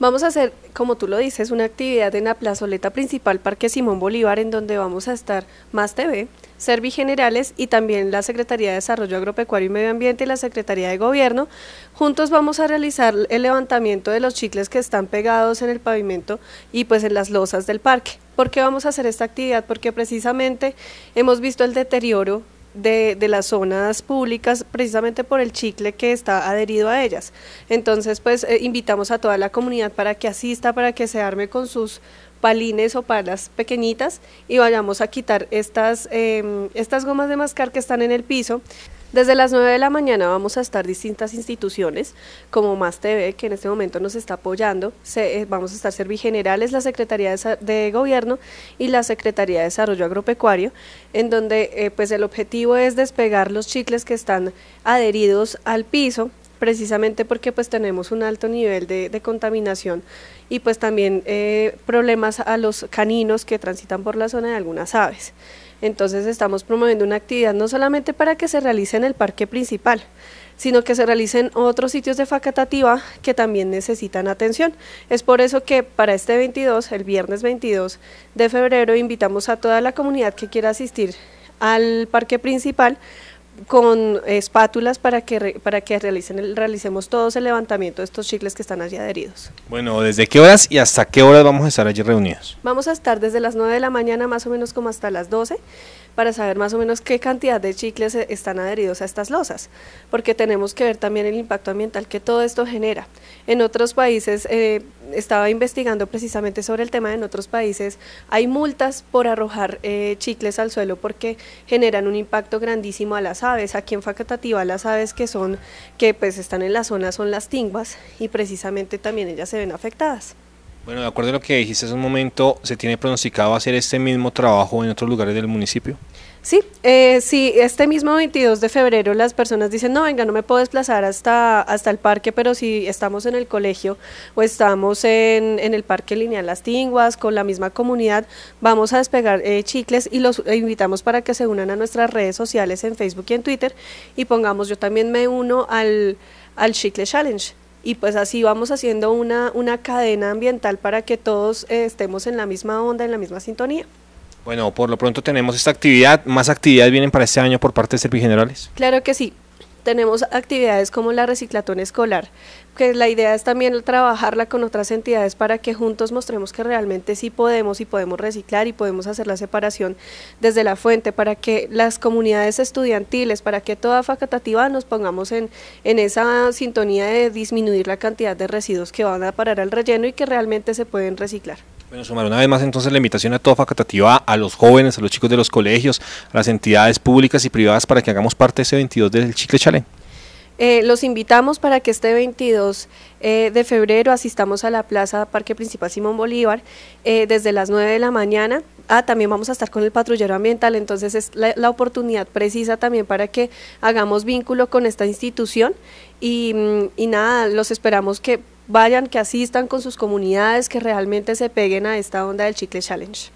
Vamos a hacer, como tú lo dices, una actividad en la plazoleta principal Parque Simón Bolívar, en donde vamos a estar Más TV, Servi Generales y también la Secretaría de Desarrollo Agropecuario y Medio Ambiente y la Secretaría de Gobierno. Juntos vamos a realizar el levantamiento de los chicles que están pegados en el pavimento y pues en las losas del parque. ¿Por qué vamos a hacer esta actividad? Porque precisamente hemos visto el deterioro de, las zonas públicas precisamente por el chicle que está adherido a ellas. Entonces, pues eh, invitamos a toda la comunidad para que asista, para que se arme con sus palines o palas pequeñitas y vayamos a quitar estas, em, estas gomas de mascar que están en el piso. Desde las 9 de la mañana vamos a estar distintas instituciones, como Más TV, que en este momento nos está apoyando. Eh, vamos a estar Servigenerales, la Secretaría de, Gobierno y la Secretaría de Desarrollo Agropecuario, en donde eh, pues el objetivo es despegar los chicles que están adheridos al piso precisamente porque pues tenemos un alto nivel de, contaminación y pues también eh, problemas a los caninos que transitan por la zona de algunas aves. Entonces estamos promoviendo una actividad no solamente para que se realice en el parque principal, sino que se realicen otros sitios de facatativa que también necesitan atención. Es por eso que para este 22, el viernes 22 de febrero, invitamos a toda la comunidad que quiera asistir al parque principal con espátulas para que para que realicen realicemos todos el levantamiento de estos chicles que están allí adheridos. Bueno, ¿desde qué horas y hasta qué horas vamos a estar allí reunidos? Vamos a estar desde las 9 de la mañana más o menos como hasta las 12, para saber más o menos qué cantidad de chicles e, están adheridos a estas losas, porque tenemos que ver también el impacto ambiental que todo esto genera. En otros países, eh, estaba investigando precisamente sobre el tema, en otros países hay multas por arrojar eh, chicles al suelo porque generan un impacto grandísimo a las aves. Aquí en Facatativa las aves que son, que pues están en la zona son las tinguas y precisamente también ellas se ven afectadas. Bueno, de acuerdo a lo que dijiste hace un momento, ¿se tiene pronosticado hacer este mismo trabajo en otros lugares del municipio? Sí, eh, sí, este mismo 22 de febrero las personas dicen, no, venga, no me puedo desplazar hasta, hasta el parque, pero si estamos en el colegio o estamos en, en el parque lineal Las Tinguas, con la misma comunidad, vamos a despegar eh, chicles y los invitamos para que se unan a nuestras redes sociales en Facebook y en Twitter y pongamos, yo también me uno al, al Chicle Challenge y pues así vamos haciendo una, una cadena ambiental para que todos eh, estemos en la misma onda, en la misma sintonía. Bueno, por lo pronto tenemos esta actividad. ¿Más actividades vienen para este año por parte de Servigenerales? Claro que sí tenemos actividades como la reciclatón escolar, que la idea es también trabajarla con otras entidades para que juntos mostremos que realmente sí podemos y podemos reciclar y podemos hacer la separación desde la fuente para que las comunidades estudiantiles, para que toda facultativa nos pongamos en, en esa sintonía de disminuir la cantidad de residuos que van a parar al relleno y que realmente se pueden reciclar. Bueno, Sumar, una vez más entonces la invitación a toda facultativa, a los jóvenes, a los chicos de los colegios, a las entidades públicas y privadas para que hagamos parte de ese 22 del Chicle Chalén. Eh, los invitamos para que este 22 eh, de febrero asistamos a la Plaza Parque Principal Simón Bolívar eh, desde las 9 de la mañana. Ah, también vamos a estar con el patrullero ambiental, entonces es la, oportunidad precisa también para que hagamos vínculo con esta institución y, mm, y nada, los esperamos que vayan, que asistan con sus comunidades, que realmente se peguen a esta onda del Chicle Challenge.